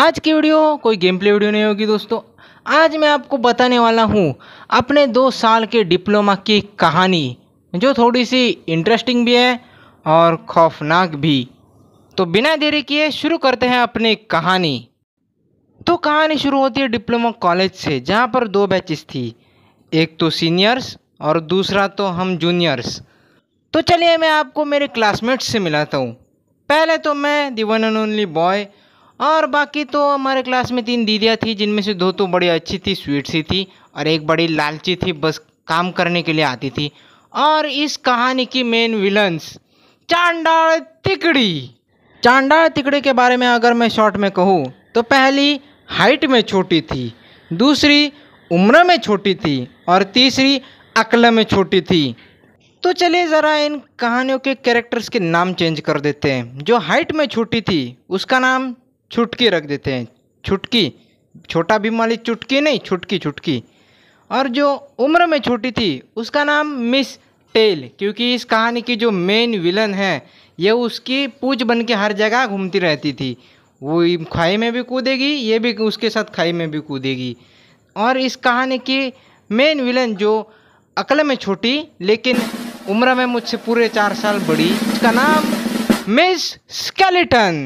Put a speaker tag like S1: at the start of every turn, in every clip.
S1: आज की वीडियो कोई गेम प्ले वीडियो नहीं होगी दोस्तों आज मैं आपको बताने वाला हूँ अपने दो साल के डिप्लोमा की कहानी जो थोड़ी सी इंटरेस्टिंग भी है और खौफनाक भी तो बिना देरी किए शुरू करते हैं अपनी कहानी तो कहानी शुरू होती है डिप्लोमा कॉलेज से जहाँ पर दो बैचेस थी एक तो सीनियर्स और दूसरा तो हम जूनियर्स तो चलिए मैं आपको मेरे क्लासमेट्स से मिलाता हूँ पहले तो मैं the one and only boy और बाकी तो हमारे क्लास में तीन दीदियाँ थी जिनमें से दो तो बड़ी अच्छी थी स्वीट सी थी और एक बड़ी लालची थी बस काम करने के लिए आती थी और इस कहानी की मेन विलन्स चांडाल तिकड़ी चांडाल तिकड़ी के बारे में अगर मैं शॉर्ट में कहूँ तो पहली हाइट में छोटी थी दूसरी उम्र में छोटी थी और तीसरी अकल में छोटी थी तो चलिए ज़रा इन कहानियों के कैरेक्टर्स के नाम चेंज कर देते हैं जो हाइट में छोटी थी उसका नाम छुटकी रख देते हैं छुटकी छोटा भीम वाली चुटकी नहीं छुटकी छुटकी और जो उम्र में छोटी थी उसका नाम मिस टेल क्योंकि इस कहानी की जो मेन विलन है ये उसकी पूछ बन के हर जगह घूमती रहती थी वो खाई में भी कूदेगी ये भी उसके साथ खाई में भी कूदेगी और इस कहानी की मेन विलन जो अकल में छोटी लेकिन उम्र में मुझसे पूरे चार साल बड़ी उसका नाम मिस स्केलेटन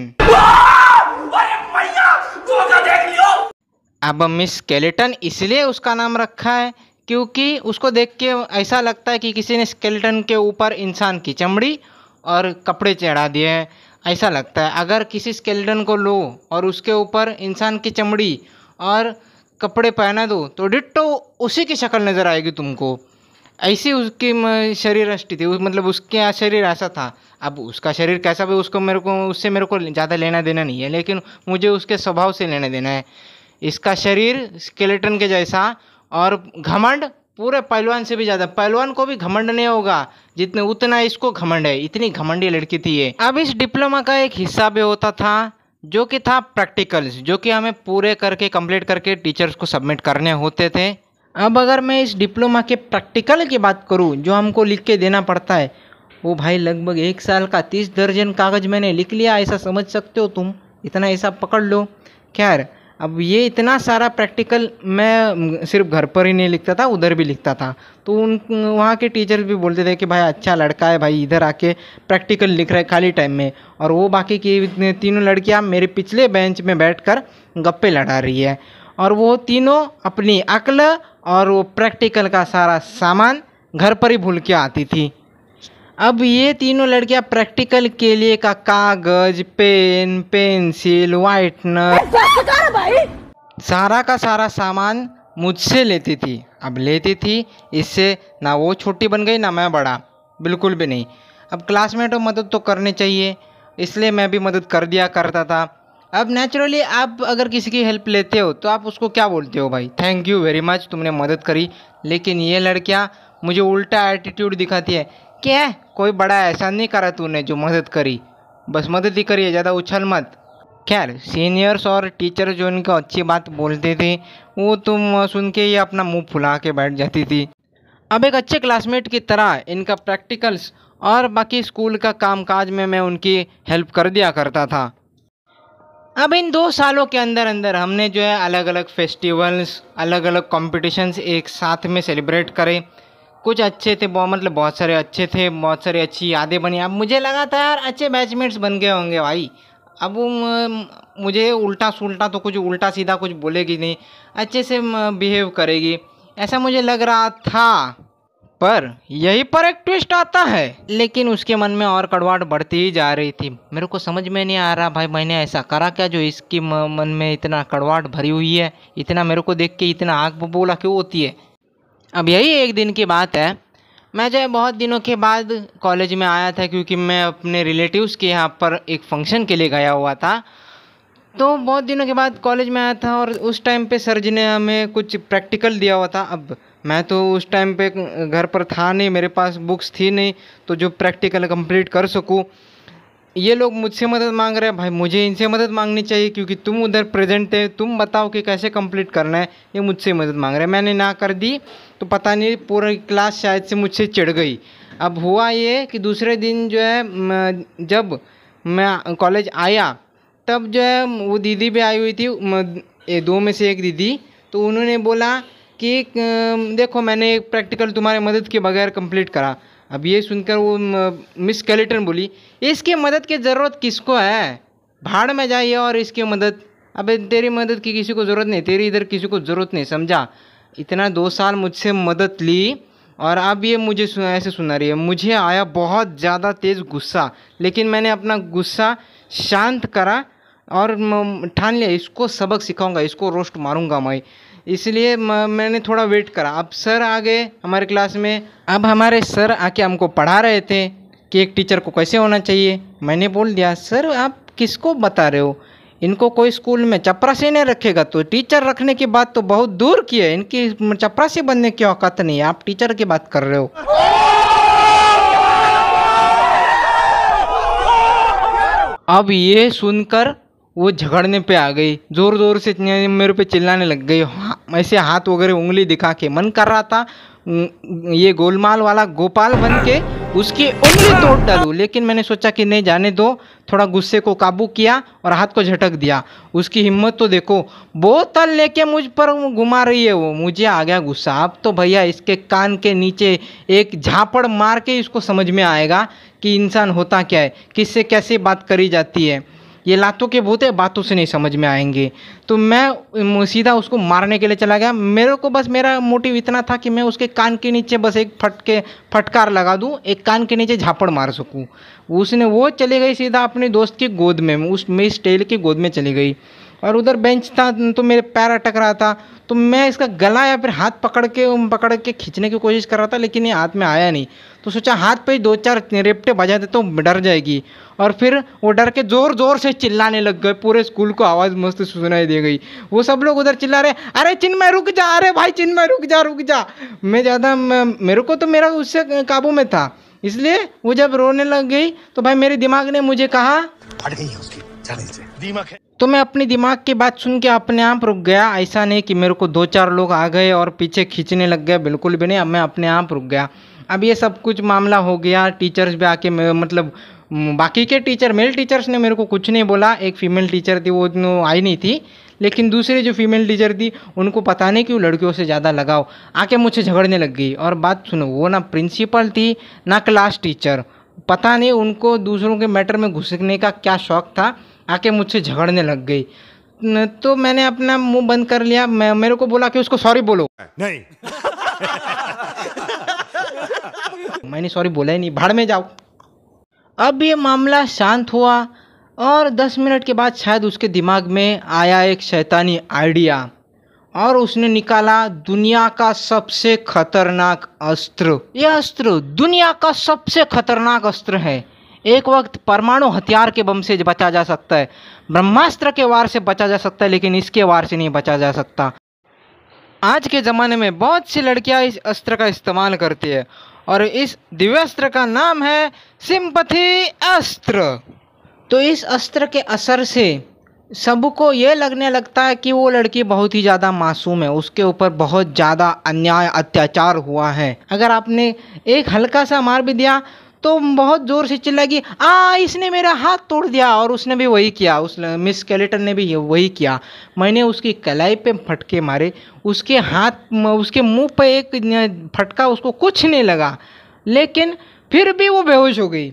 S1: अब मिस स्केलेटन इसलिए उसका नाम रखा है क्योंकि उसको देख के ऐसा लगता है कि किसी ने स्केलेटन के ऊपर इंसान की चमड़ी और कपड़े चढ़ा दिए हैं ऐसा लगता है अगर किसी स्केलेटन को लो और उसके ऊपर इंसान की चमड़ी और कपड़े पहना दो तो डिट्टो उसी की शक्ल नज़र आएगी तुमको ऐसी उसकी शरीर अष्टी थी मतलब उसके शरीर ऐसा था अब उसका शरीर कैसा भी उसको मेरे को उससे मेरे को ज़्यादा लेना देना नहीं है लेकिन मुझे उसके स्वभाव से लेना देना है इसका शरीर स्केलेटन के जैसा और घमंड पूरे पहलवान से भी ज़्यादा पहलवान को भी घमंड नहीं होगा जितने उतना इसको घमंड है इतनी घमंडी लड़की थी ये अब इस डिप्लोमा का एक हिस्सा भी होता था जो कि था प्रैक्टिकल्स जो कि हमें पूरे करके कंप्लीट करके टीचर्स को सबमिट करने होते थे अब अगर मैं इस डिप्लोमा के प्रैक्टिकल की बात करूँ जो हमको लिख के देना पड़ता है वो भाई लगभग एक साल का तीस दर्जन कागज़ मैंने लिख लिया ऐसा समझ सकते हो तुम इतना ऐसा पकड़ लो खैर अब ये इतना सारा प्रैक्टिकल मैं सिर्फ घर पर ही नहीं लिखता था उधर भी लिखता था तो उन वहाँ के टीचर्स भी बोलते थे कि भाई अच्छा लड़का है भाई इधर आके प्रैक्टिकल लिख रहा है खाली टाइम में और वो बाकी की तीनों लड़कियाँ मेरे पिछले बेंच में बैठ कर गप्पे लड़ा रही है और वो तीनों अपनी अकल और वो प्रैक्टिकल का सारा सामान घर पर ही भूल के आती थी अब ये तीनों लड़कियां प्रैक्टिकल के लिए का कागज पेन पेंसिल वाइटनर सारा का सारा सामान मुझसे लेती थी अब लेती थी इससे ना वो छोटी बन गई ना मैं बड़ा बिल्कुल भी नहीं अब क्लासमेट मदद तो करनी चाहिए इसलिए मैं भी मदद कर दिया करता था अब नेचुरली आप अगर किसी की हेल्प लेते हो तो आप उसको क्या बोलते हो भाई थैंक यू वेरी मच तुमने मदद करी लेकिन ये लड़कियाँ मुझे उल्टा एटीट्यूड दिखाती है क्या कोई बड़ा ऐसा नहीं करा तूने जो मदद करी बस मदद ही करी है ज़्यादा उछल मत खैर सीनियर्स और टीचर जो उनको अच्छी बात बोलते थे वो तुम सुन के ही अपना मुंह फुला के बैठ जाती थी अब एक अच्छे क्लासमेट की तरह इनका प्रैक्टिकल्स और बाकी स्कूल का कामकाज में मैं उनकी हेल्प कर दिया करता था अब इन दो सालों के अंदर अंदर हमने जो है अलग अलग फेस्टिवल्स अलग अलग कॉम्पिटिशन्स एक साथ में सेलिब्रेट करे कुछ अच्छे थे बहुत मतलब बहुत सारे अच्छे थे बहुत सारी अच्छी यादें बनी अब मुझे लगा था यार अच्छे बैचमेट्स बन गए होंगे भाई अब मुझे उल्टा सुलटा तो कुछ उल्टा सीधा कुछ बोलेगी नहीं अच्छे से बिहेव करेगी ऐसा मुझे लग रहा था पर यही पर एक ट्विस्ट आता है लेकिन उसके मन में और कड़वाट बढ़ती ही जा रही थी मेरे को समझ में नहीं आ रहा भाई मैंने ऐसा करा क्या जो इसकी मन में इतना कड़वाहट भरी हुई है इतना मेरे को देख के इतना आँख बबूला क्यों होती है अब यही एक दिन की बात है मैं जो बहुत दिनों के बाद कॉलेज में आया था क्योंकि मैं अपने रिलेटिव्स के यहाँ पर एक फंक्शन के लिए गया हुआ था तो बहुत दिनों के बाद कॉलेज में आया था और उस टाइम पे सर जी ने हमें कुछ प्रैक्टिकल दिया हुआ था अब मैं तो उस टाइम पे घर पर था नहीं मेरे पास बुक्स थी नहीं तो जो प्रैक्टिकल कंप्लीट कर सकूँ ये लोग मुझसे मदद मांग रहे हैं भाई मुझे इनसे मदद मांगनी चाहिए क्योंकि तुम उधर प्रेजेंट थे तुम बताओ कि कैसे कंप्लीट करना है ये मुझसे मदद मांग रहे हैं मैंने ना कर दी तो पता नहीं पूरी क्लास शायद से मुझसे चिढ़ गई अब हुआ ये कि दूसरे दिन जो है जब मैं कॉलेज आया तब जो है वो दीदी भी आई हुई थी ये दो में से एक दीदी तो उन्होंने बोला कि देखो मैंने एक प्रैक्टिकल तुम्हारे मदद के बगैर कंप्लीट करा अब ये सुनकर वो मिस कैलिटन बोली इसकी मदद की ज़रूरत किसको है भाड़ में जाइए और इसकी मदद अबे तेरी मदद की किसी को ज़रूरत नहीं तेरी इधर किसी को ज़रूरत नहीं समझा इतना दो साल मुझसे मदद ली और अब ये मुझे सुना, ऐसे सुना रही है मुझे आया बहुत ज़्यादा तेज़ गुस्सा लेकिन मैंने अपना गुस्सा शांत करा और ठान लिया इसको सबक सिखाऊंगा इसको रोस्ट मारूंगा मैं इसलिए मैंने थोड़ा वेट करा अब सर आ गए हमारे क्लास में अब हमारे सर आके हमको पढ़ा रहे थे कि एक टीचर को कैसे होना चाहिए मैंने बोल दिया सर आप किसको बता रहे हो इनको कोई स्कूल में चपरासी नहीं रखेगा तो टीचर रखने की बात तो बहुत दूर की है इनकी चपरासी बनने की औकात नहीं है आप टीचर की बात कर रहे हो अब ये सुनकर वो झगड़ने पे आ गई ज़ोर ज़ोर से मेरे पे चिल्लाने लग गई हाँ, ऐसे हाथ वगैरह उंगली दिखा के मन कर रहा था ये गोलमाल वाला गोपाल बन के उसकी उंगली तोड़ डालू लेकिन मैंने सोचा कि नहीं जाने दो थोड़ा गुस्से को काबू किया और हाथ को झटक दिया उसकी हिम्मत तो देखो बोतल लेके मुझ पर घुमा रही है वो मुझे आ गया गुस्सा अब तो भैया इसके कान के नीचे एक झापड़ मार के इसको समझ में आएगा कि इंसान होता क्या है किससे कैसे बात करी जाती है ये लातों के भूत है बातों से नहीं समझ में आएंगे तो मैं सीधा उसको मारने के लिए चला गया मेरे को बस मेरा मोटिव इतना था कि मैं उसके कान के नीचे बस एक फटके फटकार लगा दूँ एक कान के नीचे झापड़ मार सकूँ उसने वो चली गई सीधा अपने दोस्त की गोद में उस मिस टेल की गोद में चली गई और उधर बेंच था तो मेरे पैर अटक रहा था तो मैं इसका गला या फिर हाथ पकड़ के पकड़ के खींचने की कोशिश कर रहा था लेकिन ये हाथ में आया नहीं तो सोचा हाथ पे दो चार रेपटे बजा दे तो डर जाएगी और फिर वो डर के ज़ोर ज़ोर से चिल्लाने लग गए पूरे स्कूल को आवाज़ मस्त सुनाई दे गई वो सब लोग उधर चिल्ला रहे अरे चिन्मय रुक जा अरे भाई चिन्मय रुक जा रुक जा मैं ज़्यादा मेरे को तो मेरा उससे काबू में था इसलिए वो जब रोने लग गई तो भाई मेरे दिमाग ने मुझे कहा फट गई उसकी दिमाग है तो मैं अपने दिमाग की बात सुन के अपने आप रुक गया ऐसा नहीं कि मेरे को दो चार लोग आ गए और पीछे खींचने लग गए बिल्कुल भी नहीं अब मैं अपने आप रुक गया अब ये सब कुछ मामला हो गया टीचर्स भी आके मतलब बाकी के टीचर मेल टीचर्स ने मेरे को कुछ नहीं बोला एक फीमेल टीचर थी वो आई नहीं थी लेकिन दूसरी जो फीमेल टीचर थी उनको पता नहीं क्यों लड़कियों से ज़्यादा लगाओ आके मुझे झगड़ने लग गई और बात सुनो वो ना प्रिंसिपल थी ना क्लास टीचर पता नहीं उनको दूसरों के मैटर में घुसने का क्या शौक था आके मुझसे झगड़ने लग गई तो मैंने अपना मुंह बंद कर लिया मैं मेरे को बोला कि उसको सॉरी बोलो नहीं मैंने सॉरी बोला ही नहीं भाड़ में जाओ अब ये मामला शांत हुआ और 10 मिनट के बाद शायद उसके दिमाग में आया एक शैतानी आइडिया और उसने निकाला दुनिया का सबसे खतरनाक अस्त्र यह अस्त्र दुनिया का सबसे खतरनाक अस्त्र है एक वक्त परमाणु हथियार के बम से बचा जा सकता है ब्रह्मास्त्र के वार से बचा जा सकता है लेकिन इसके वार से नहीं बचा जा सकता आज के ज़माने में बहुत सी लड़कियां इस अस्त्र का इस्तेमाल करती है और इस दिव्यास्त्र का नाम है सिंपथी अस्त्र तो इस अस्त्र के असर से सबको ये लगने लगता है कि वो लड़की बहुत ही ज़्यादा मासूम है उसके ऊपर बहुत ज़्यादा अन्याय अत्याचार हुआ है अगर आपने एक हल्का सा मार भी दिया तो बहुत ज़ोर से चिल्ला कि आ इसने मेरा हाथ तोड़ दिया और उसने भी वही किया उस मिस कैलेटन ने भी वही किया मैंने उसकी कलाई पे फटके मारे उसके हाथ उसके मुंह पे एक फटका उसको कुछ नहीं लगा लेकिन फिर भी वो बेहोश हो गई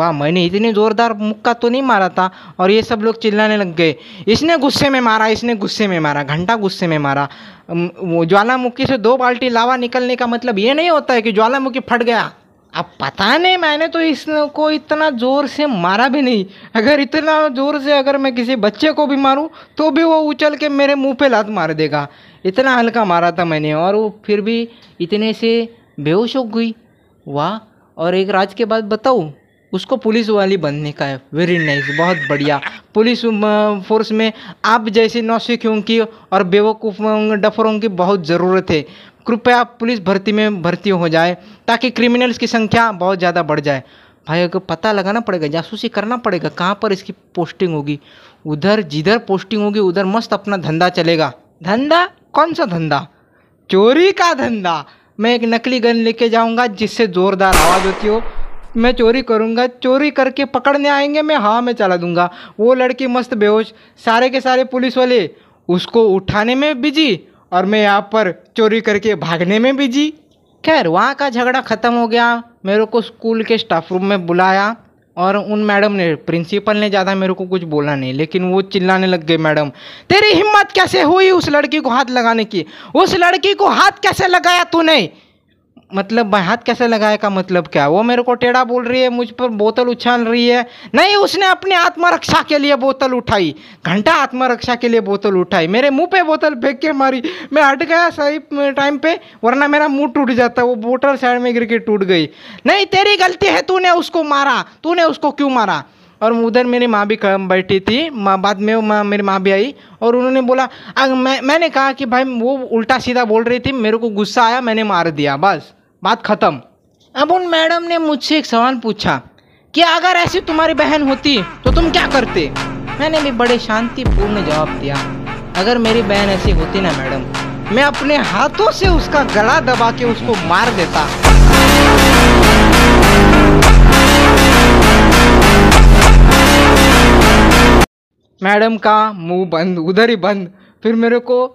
S1: वाह मैंने इतनी ज़ोरदार मुक्का तो नहीं मारा था और ये सब लोग चिल्लाने लग गए इसने गुस्से में मारा इसने गुस्से में मारा घंटा गुस्से में मारा ज्वालामुखी से दो बाल्टी लावा निकलने का मतलब ये नहीं होता है कि ज्वालामुखी फट गया अब पता नहीं मैंने तो इसको इतना ज़ोर से मारा भी नहीं अगर इतना ज़ोर से अगर मैं किसी बच्चे को भी मारूं तो भी वो उछल के मेरे मुंह पे लात मार देगा इतना हल्का मारा था मैंने और वो फिर भी इतने से बेहोश हो गई वाह और एक राज के बाद बताऊँ उसको पुलिस वाली बनने का है वेरी नाइस बहुत बढ़िया पुलिस फोर्स में आप जैसे नौसिखियों की और बेवकूफ़ डफरों की बहुत ज़रूरत है कृपया पुलिस भर्ती में भर्ती हो जाए ताकि क्रिमिनल्स की संख्या बहुत ज़्यादा बढ़ जाए भाई को पता लगाना पड़ेगा जासूसी करना पड़ेगा कहाँ पर इसकी पोस्टिंग होगी उधर जिधर पोस्टिंग होगी उधर मस्त अपना धंधा चलेगा धंधा कौन सा धंधा चोरी का धंधा मैं एक नकली गन लेके जाऊंगा जिससे ज़ोरदार आवाज़ होती हो मैं चोरी करूंगा चोरी करके पकड़ने आएंगे मैं हाँ मैं चला दूंगा वो लड़की मस्त बेहोश सारे के सारे पुलिस वाले उसको उठाने में बिजी और मैं यहाँ पर चोरी करके भागने में बिजी खैर वहाँ का झगड़ा ख़त्म हो गया मेरे को स्कूल के स्टाफ रूम में बुलाया और उन मैडम ने प्रिंसिपल ने ज़्यादा मेरे को कुछ बोला नहीं लेकिन वो चिल्लाने लग गए मैडम तेरी हिम्मत कैसे हुई उस लड़की को हाथ लगाने की उस लड़की को हाथ कैसे लगाया तूने मतलब हाथ कैसे लगाए का मतलब क्या वो मेरे को टेढ़ा बोल रही है मुझ पर बोतल उछाल रही है नहीं उसने अपने आत्मरक्षा के लिए बोतल उठाई घंटा आत्मरक्षा के लिए बोतल उठाई मेरे मुंह पे बोतल फेंक के मारी मैं हट गया सही टाइम पे वरना मेरा मुंह टूट जाता वो बोतल साइड में गिर के टूट गई नहीं तेरी गलती है तूने उसको मारा तूने उसको क्यों मारा और उधर मेरी माँ भी कम बैठी थी माँ बाद में माँ मेरी माँ भी आई और उन्होंने बोला मैं मैंने कहा कि भाई वो उल्टा सीधा बोल रही थी मेरे को गुस्सा आया मैंने मार दिया बस बात ख़त्म अब उन मैडम ने मुझसे एक सवाल पूछा कि अगर ऐसी तुम्हारी बहन होती तो तुम क्या करते मैंने भी बड़े शांतिपूर्ण जवाब दिया अगर मेरी बहन ऐसी होती ना मैडम मैं अपने हाथों से उसका गला दबा के उसको मार देता मैडम का मुंह बंद उधर ही बंद फिर मेरे को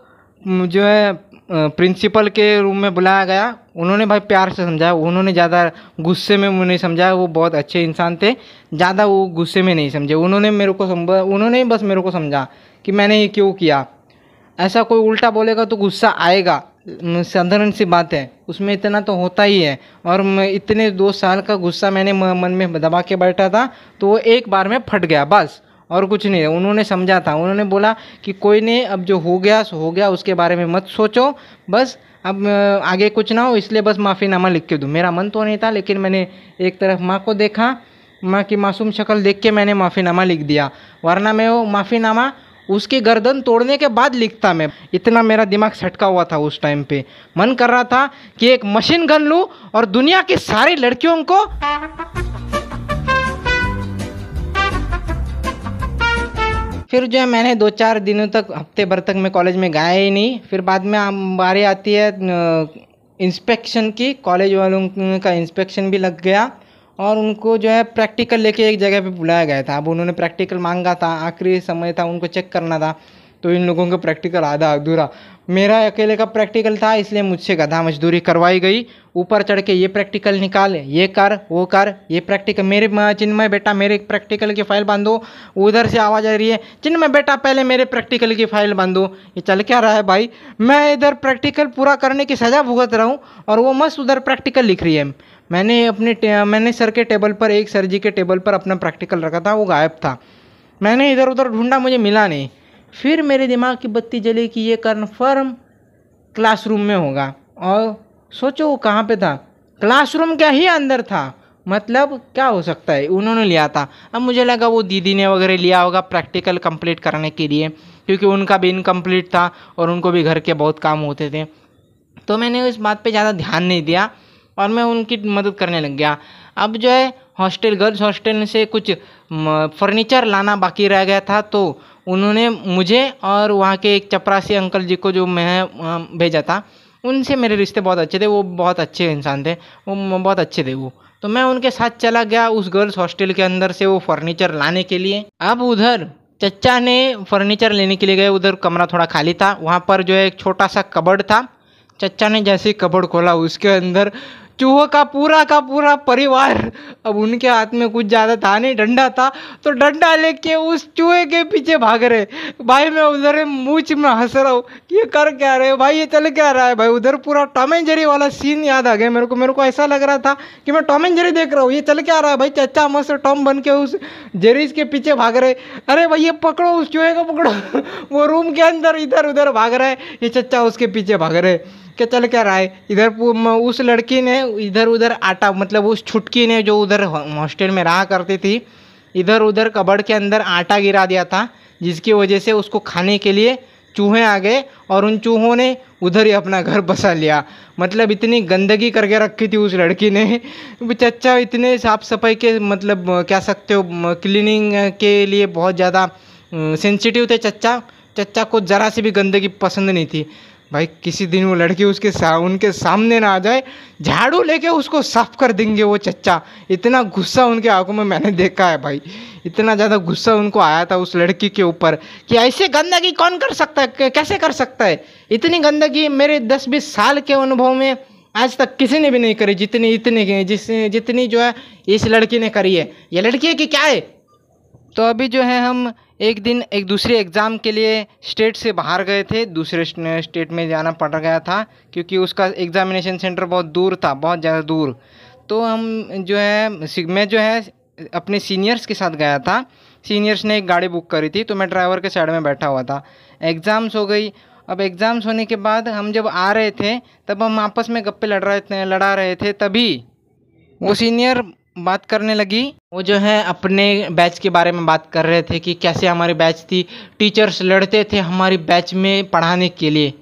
S1: जो है प्रिंसिपल के रूम में बुलाया गया उन्होंने भाई प्यार से समझाया उन्होंने ज़्यादा गुस्से में नहीं समझाया वो बहुत अच्छे इंसान थे ज़्यादा वो गुस्से में नहीं समझे उन्होंने मेरे को उन्होंने बस मेरे को समझा कि मैंने ये क्यों किया ऐसा कोई उल्टा बोलेगा तो गुस्सा आएगा साधारण सी बात है उसमें इतना तो होता ही है और इतने दो साल का गुस्सा मैंने मन में दबा के बैठा था तो वो एक बार में फट गया बस और कुछ नहीं है उन्होंने समझा था उन्होंने बोला कि कोई नहीं अब जो हो गया सो हो गया उसके बारे में मत सोचो बस अब आगे कुछ ना हो इसलिए बस माफ़ीनामा लिख के दूँ मेरा मन तो नहीं था लेकिन मैंने एक तरफ माँ को देखा माँ की मासूम शक्ल देख के मैंने माफ़ीनामा लिख दिया वरना मैं वो माफ़ीनामा उसकी गर्दन तोड़ने के बाद लिखता मैं इतना मेरा दिमाग सटका हुआ था उस टाइम पे मन कर रहा था कि एक मशीन गन लूँ और दुनिया की सारी लड़कियों को फिर जो है मैंने दो चार दिनों तक हफ्ते भर तक मैं कॉलेज में गया ही नहीं फिर बाद में बारी आती है इंस्पेक्शन की कॉलेज वालों का इंस्पेक्शन भी लग गया और उनको जो है प्रैक्टिकल लेके एक जगह पे बुलाया गया था अब उन्होंने प्रैक्टिकल मांगा था आखिरी समय था उनको चेक करना था तो इन लोगों का प्रैक्टिकल आधा अधूरा मेरा अकेले का प्रैक्टिकल था इसलिए मुझसे गधा मजदूरी करवाई गई ऊपर चढ़ के ये प्रैक्टिकल निकाल ये कर वो कर ये प्रैक्टिकल मेरे चिन्मय बेटा मेरे प्रैक्टिकल की फ़ाइल बांधो उधर से आवाज़ आ रही है चिन्मय बेटा पहले मेरे प्रैक्टिकल की फ़ाइल बांधो ये चल क्या रहा है भाई मैं इधर प्रैक्टिकल पूरा करने की सज़ा भुगत रहा हूँ और वो मस्त उधर प्रैक्टिकल लिख रही है मैंने अपने मैंने सर के टेबल पर एक सर जी के टेबल पर अपना प्रैक्टिकल रखा था वो गायब था मैंने इधर उधर ढूंढा मुझे मिला नहीं फिर मेरे दिमाग की बत्ती जली कि ये कन्फर्म क्लासरूम में होगा और सोचो वो कहाँ पर था क्लासरूम क्या ही अंदर था मतलब क्या हो सकता है उन्होंने लिया था अब मुझे लगा वो दीदी ने वगैरह लिया होगा प्रैक्टिकल कंप्लीट करने के लिए क्योंकि उनका भी इनकम्प्लीट था और उनको भी घर के बहुत काम होते थे तो मैंने इस बात पे ज़्यादा ध्यान नहीं दिया और मैं उनकी मदद करने लग गया अब जो है हॉस्टल गर्ल्स हॉस्टल से कुछ फर्नीचर लाना बाकी रह गया था तो उन्होंने मुझे और वहाँ के एक चपरासी अंकल जी को जो मैं भेजा था उनसे मेरे रिश्ते बहुत अच्छे थे वो बहुत अच्छे इंसान थे वो बहुत अच्छे थे वो तो मैं उनके साथ चला गया उस गर्ल्स हॉस्टल के अंदर से वो फर्नीचर लाने के लिए अब उधर चचा ने फर्नीचर लेने के लिए गए उधर कमरा थोड़ा खाली था वहाँ पर जो है एक छोटा सा कबड़ था चचा ने जैसे कबड़ खोला उसके अंदर चूहों का पूरा का पूरा परिवार अब उनके हाथ में कुछ ज़्यादा था नहीं डंडा था तो डंडा लेके उस चूहे के पीछे भाग रहे भाई मैं उधर मूछ में हंस रहा हूँ कि ये कर क्या रहे भाई ये चल क्या रहा है भाई उधर पूरा टॉम एंड जेरी वाला सीन याद आ गया मेरे को मेरे को ऐसा लग रहा था कि मैं टॉम एंड जेरी देख रहा हूँ ये चल क्या रहा है भाई चचा मस्त टॉम बन के उस जेरीज के पीछे भाग रहे अरे भाई ये पकड़ो उस चूहे को पकड़ो वो रूम के अंदर इधर उधर भाग रहा है ये चचा उसके पीछे भाग रहे कि चल क्या रहा है इधर उस लड़की ने इधर उधर आटा मतलब उस छुटकी ने जो उधर हॉस्टल में रहा करती थी इधर उधर कबड़ के अंदर आटा गिरा दिया था जिसकी वजह से उसको खाने के लिए चूहे आ गए और उन चूहों ने उधर ही अपना घर बसा लिया मतलब इतनी गंदगी करके रखी थी उस लड़की ने चचा इतने साफ़ सफाई के मतलब क्या सकते हो क्लीनिंग के लिए बहुत ज़्यादा सेंसिटिव थे चचा चचा को ज़रा से भी गंदगी पसंद नहीं थी भाई किसी दिन वो लड़की उसके सा, उनके सामने ना आ जाए झाड़ू लेके उसको साफ कर देंगे वो चच्चा इतना गुस्सा उनके आंखों में मैंने देखा है भाई इतना ज़्यादा गुस्सा उनको आया था उस लड़की के ऊपर कि ऐसे गंदगी कौन कर सकता है कैसे कर सकता है इतनी गंदगी मेरे दस बीस साल के अनुभव में आज तक किसी ने भी नहीं करी जितनी इतनी जिस जितनी जो है इस लड़की ने करी है ये लड़की है कि क्या है तो अभी जो है हम एक दिन एक दूसरे एग्ज़ाम के लिए स्टेट से बाहर गए थे दूसरे स्टेट में जाना पड़ गया था क्योंकि उसका एग्ज़ामिनेशन सेंटर बहुत दूर था बहुत ज़्यादा दूर तो हम जो है मैं जो है अपने सीनियर्स के साथ गया था सीनियर्स ने एक गाड़ी बुक करी थी तो मैं ड्राइवर के साइड में बैठा हुआ था एग्ज़ाम्स हो गई अब एग्ज़ाम्स होने के बाद हम जब आ रहे थे तब हम आपस में गप्पे लड़ रहे थे लड़ा रहे थे तभी वो सीनियर बात करने लगी वो जो है अपने बैच के बारे में बात कर रहे थे कि कैसे हमारी बैच थी टीचर्स लड़ते थे हमारी बैच में पढ़ाने के लिए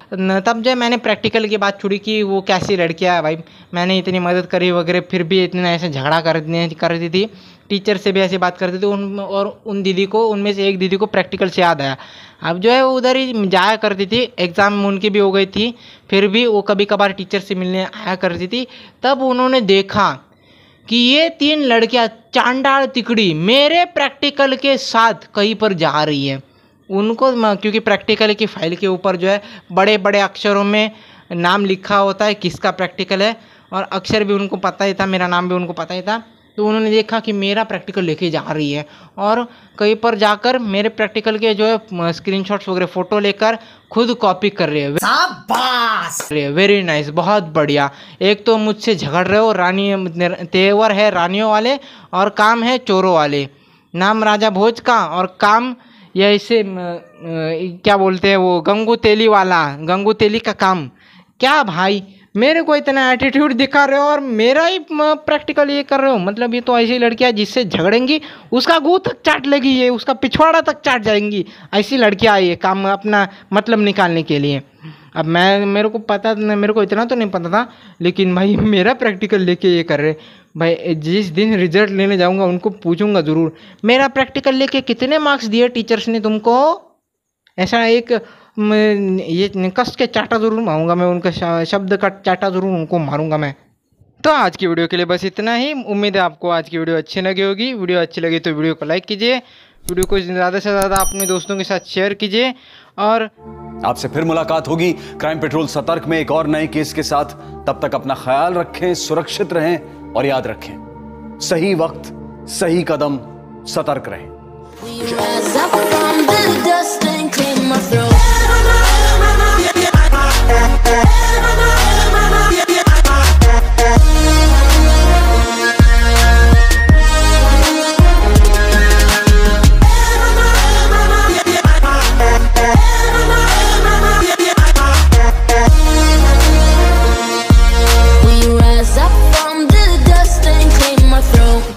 S1: तब जो मैंने प्रैक्टिकल की बात छोड़ी कि वो कैसी लड़कियाँ भाई मैंने इतनी मदद करी वगैरह फिर भी इतने ऐसे झगड़ा कर करती थी टीचर से भी ऐसी बात करते थे उन और उन दीदी को उनमें से एक दीदी को प्रैक्टिकल से याद आया अब जो है वो उधर ही जाया करती थी एग्ज़ाम उनकी भी हो गई थी फिर भी वो कभी कभार टीचर से मिलने आया करती थी तब उन्होंने देखा कि ये तीन लड़कियां चांडाल तिकड़ी मेरे प्रैक्टिकल के साथ कहीं पर जा रही है उनको क्योंकि प्रैक्टिकल की फाइल के ऊपर जो है बड़े बड़े अक्षरों में नाम लिखा होता है किसका प्रैक्टिकल है और अक्षर भी उनको पता ही था मेरा नाम भी उनको पता ही था तो उन्होंने देखा कि मेरा प्रैक्टिकल लेके जा रही है और कहीं पर जाकर मेरे प्रैक्टिकल के जो है स्क्रीन वगैरह फ़ोटो लेकर खुद कॉपी कर रहे हैं वेरी नाइस बहुत बढ़िया एक तो मुझसे झगड़ रहे हो रानी तेवर है रानियों वाले और काम है चोरों वाले नाम राजा भोज का और काम या इसे क्या बोलते हैं वो गंगू तेली वाला गंगू तेली का काम क्या भाई मेरे को इतना एटीट्यूड दिखा रहे हो और मेरा ही प्रैक्टिकल ये कर रहे हो मतलब ये तो ऐसी लड़कियाँ जिससे झगड़ेंगी उसका गु तक चाट लेगी ये उसका पिछवाड़ा तक चाट जाएंगी ऐसी लड़कियाँ ये काम अपना मतलब निकालने के लिए अब मैं मेरे को पता मेरे को इतना तो नहीं पता था लेकिन भाई मेरा प्रैक्टिकल लेके ये कर रहे भाई जिस दिन रिजल्ट लेने जाऊंगा उनको पूछूंगा ज़रूर मेरा प्रैक्टिकल लेके कितने मार्क्स दिए टीचर्स ने तुमको ऐसा एक ये कष्ट के चाटा ज़रूर मारूंगा मैं उनका शब्द का चाटा ज़रूर उनको मारूंगा मैं तो आज की वीडियो के लिए बस इतना ही उम्मीद है आपको आज की वीडियो अच्छी लगी होगी वीडियो अच्छी लगी तो वीडियो को लाइक कीजिए वीडियो को ज़्यादा से ज़्यादा अपने दोस्तों के साथ शेयर कीजिए और आपसे फिर मुलाकात होगी क्राइम पेट्रोल सतर्क में एक और नए केस के साथ तब तक अपना ख्याल रखें सुरक्षित रहें और याद रखें सही वक्त सही कदम सतर्क रहें